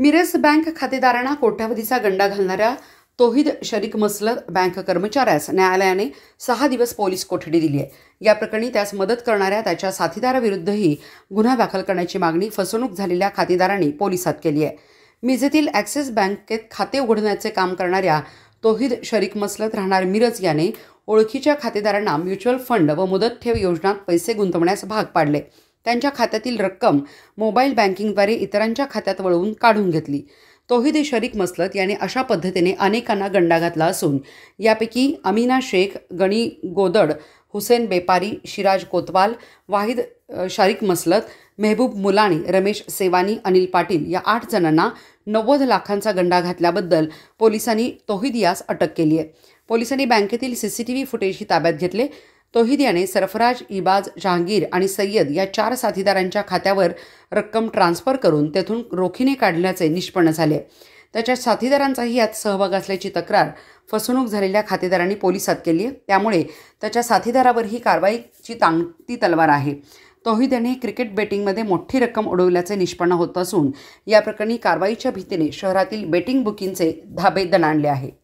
Miraj bank खातेदारांना कोट्यावधीचा गंडा घालणाऱ्या तोहिद शरीक मसलत बँक कर्मचाऱ्यास न्यायालयाने सहा दिवस पोलीस कोठडी दिली आहे या प्रकरणी त्यास मदत करणाऱ्या त्याच्या साथीदाराविरुद्धही गुन्हा दाखल करण्याची मागणी फसवणूक झालेल्या खातेदारांनी पोलिसात केली आहे मिजेतील ॲक्सिस बँकेत खाते उघडण्याचे काम करणाऱ्या तोहिद शरीक मसलत राहणार मिरज याने ओळखीच्या खातेदारांना म्युच्युअल फंड व मुदत ठेव योजनात पैसे गुंतवण्यास भाग पाडले त्यांच्या खात्यातील रक्कम मोबाईल बँकिंगद्वारे इतरांच्या खात्यात वळवून काढून घेतली तोहिदे शरीक मसलत याने अशा पद्धतीने अनेकांना गंडा घातला असून यापैकी अमीना शेख गणी गोदड हुसेन बेपारी शिराज कोतवाल वाहिद शारिक मसलत मेहबूब मुलाणी रमेश सेवानी अनिल पाटील या आठ जणांना नव्वद लाखांचा गंडा घातल्याबद्दल पोलिसांनी तोहिद यास अटक केली आहे पोलिसांनी बँकेतील सी सी टी व्ही फुटेजही ताब्यात घेतले तोहिद याने सरफराज इबाज जहांगीर आणि सय्यद या चार साथीदारांच्या खात्यावर रक्कम ट्रान्स्फर करून तेथून रोखीने काढल्याचे निष्पन्न झाले त्याच्या साथीदारांचाही यात सहभाग असल्याची तक्रार फसवणूक झालेल्या खातेदारांनी पोलिसात केली आहे त्यामुळे त्याच्या साथीदारावर ही कारवाईची तांगती तलवार आहे तोहिद याने क्रिकेट बेटिंगमध्ये मोठी रक्कम उडवल्याचे निष्पन्न होत असून या प्रकरणी कारवाईच्या भीतीने शहरातील बेटिंग बुकिंगचे धाबे दणाणले आहे